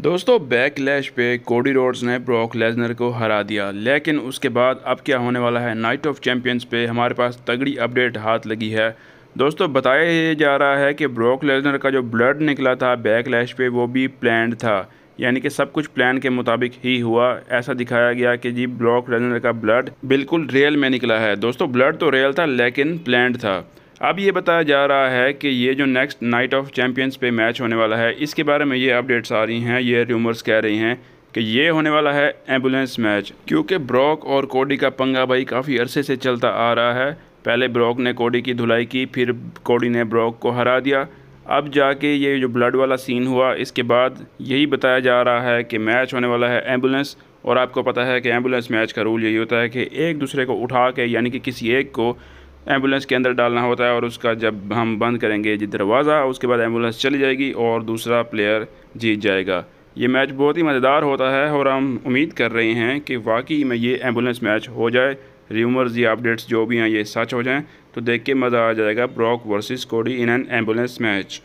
दोस्तों बैकलैश पे Cody Rhodes ने ब्रॉक लेजनर को हरा दिया लेकिन उसके बाद अब क्या होने वाला है नाइट ऑफ चैंपियंस पे हमारे पास तगड़ी अपडेट हाथ लगी है दोस्तों बताया जा रहा है कि ब्रॉक लेजनर का जो ब्लड निकला था बैकलैश पे वो भी प्लैंड था यानी कि सब कुछ प्लान के मुताबिक ही हुआ ऐसा दिखाया गया कि जी ब्लॉक लेजनर का ब्लड बिल्कुल रियल में निकला है दोस्तों ब्लड तो रियल था लेकिन प्लान था अब ये बताया जा रहा है कि ये जो नेक्स्ट नाइट ऑफ चैम्पियंस पे मैच होने वाला है इसके बारे में ये अपडेट्स आ रही हैं ये रूमर्स कह रही हैं कि ये होने वाला है एम्बुलेंस मैच क्योंकि ब्रॉक और कोडी का पंगा भाई काफ़ी अरसे से चलता आ रहा है पहले ब्रॉक ने कोडी की धुलाई की फिर कोडी ने ब्रॉक को हरा दिया अब जाके ये जो ब्लड वाला सीन हुआ इसके बाद यही बताया जा रहा है कि मैच होने वाला है एम्बुलेंस और आपको पता है कि एम्बुलेंस मैच का रूल यही होता है कि एक दूसरे को उठा के यानी कि किसी एक को एम्बुलेंस के अंदर डालना होता है और उसका जब हम बंद करेंगे जी दरवाज़ा उसके बाद एम्बुलेंस चली जाएगी और दूसरा प्लेयर जीत जाएगा ये मैच बहुत ही मज़ेदार होता है और हम उम्मीद कर रहे हैं कि वाकई में ये एम्बुलेंस मैच हो जाए र्यूमर्स या अपडेट्स जो भी हैं ये सच हो जाएँ तो देख के मज़ा आ जाएगा ब्रॉक वर्सेस कोडी इन एन एम्बुलेंस मैच